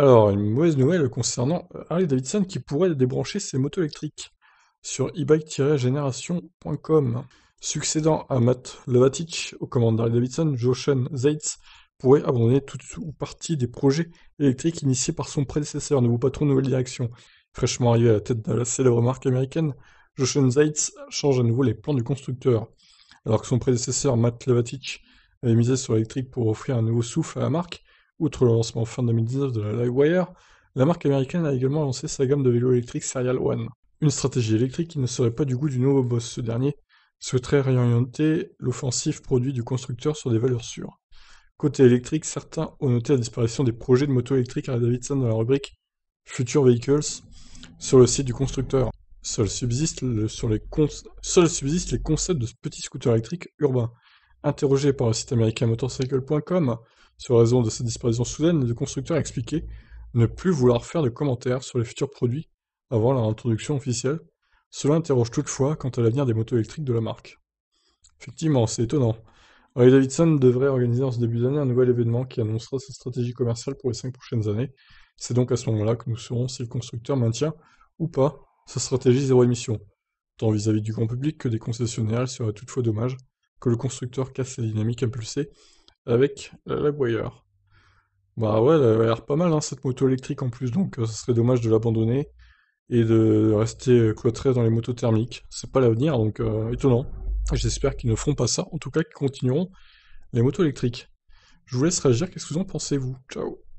Alors, une mauvaise nouvelle concernant euh, Harley Davidson qui pourrait débrancher ses motos électriques sur ebike bike Succédant à Matt Levatic au commandes d'Harley Davidson, Joshen Zaitz pourrait abandonner toute ou partie des projets électriques initiés par son prédécesseur, nouveau patron, nouvelle direction. Fraîchement arrivé à la tête de la célèbre marque américaine, Joshen Zaitz change à nouveau les plans du constructeur. Alors que son prédécesseur Matt Levatic avait misé sur l'électrique pour offrir un nouveau souffle à la marque, Outre le lancement fin 2019 de la Livewire, la marque américaine a également lancé sa gamme de vélos électriques Serial One. Une stratégie électrique qui ne serait pas du goût du nouveau boss. Ce dernier souhaiterait réorienter l'offensive produit du constructeur sur des valeurs sûres. Côté électrique, certains ont noté la disparition des projets de moto électrique à la Davidson dans la rubrique Future Vehicles sur le site du constructeur. Seuls subsistent, les, les concepts de petits scooters électriques urbains, Interrogé par le site américain motorcycle.com sur raison de sa disparition soudaine, le constructeur a expliqué ne plus vouloir faire de commentaires sur les futurs produits avant leur introduction officielle. Cela interroge toutefois quant à l'avenir des motos électriques de la marque. Effectivement, c'est étonnant. Ray Davidson devrait organiser en ce début d'année un nouvel événement qui annoncera sa stratégie commerciale pour les cinq prochaines années. C'est donc à ce moment-là que nous saurons si le constructeur maintient ou pas sa stratégie zéro émission, tant vis-à-vis du grand public que des concessionnaires, il serait toutefois dommage que le constructeur casse la dynamique impulsée avec euh, la Boyeur. Bah ouais, elle a l'air pas mal hein, cette moto électrique en plus, donc euh, ce serait dommage de l'abandonner et de rester euh, cloîtré dans les motos thermiques. C'est pas l'avenir, donc étonnant. J'espère qu'ils ne feront pas ça, en tout cas qu'ils continueront les motos électriques. Je vous laisse réagir, qu'est-ce que vous en pensez vous Ciao